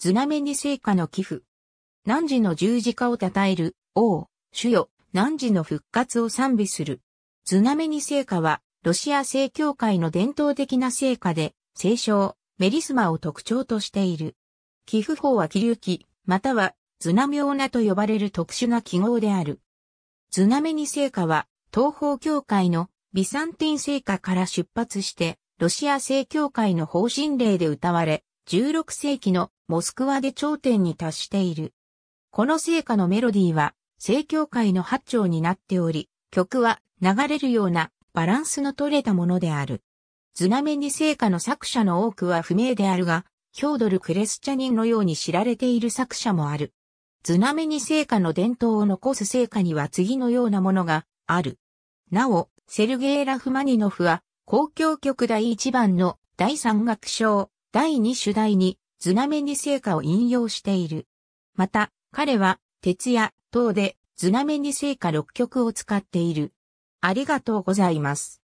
ズナメニ聖火の寄付。汝の十字架を称える、王、主よ、汝の復活を賛美する。ズナメニ聖火は、ロシア正教会の伝統的な聖火で、聖書、メリスマを特徴としている。寄付法は気流記、または、ナミオナと呼ばれる特殊な記号である。ズナメニ聖火は、東方教会のビサンティン聖歌から出発して、ロシア正教会の方針令で歌われ、16世紀のモスクワで頂点に達している。この聖歌のメロディーは、聖教会の八丁になっており、曲は流れるようなバランスの取れたものである。ズナメニ聖歌の作者の多くは不明であるが、ヒョードル・クレスチャニンのように知られている作者もある。ズナメニ聖歌の伝統を残す聖歌には次のようなものがある。なお、セルゲイ・ラフマニノフは、公共曲第1番の第3楽章、第2主題に、図画目に成果を引用している。また、彼は、徹夜、等で、図画目に成果6曲を使っている。ありがとうございます。